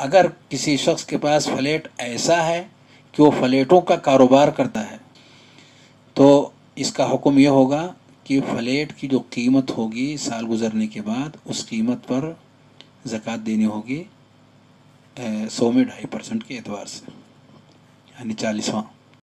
अगर किसी शख्स के पास फ्लैट ऐसा है कि वो फ्लैटों का कारोबार करता है तो इसका हुक्म यह होगा कि फ्लैट की जो कीमत होगी साल गुजरने के बाद उस कीमत पर ज़क़़त देनी होगी सौ में ढाई परसेंट के एतवार से यानी चालीसवां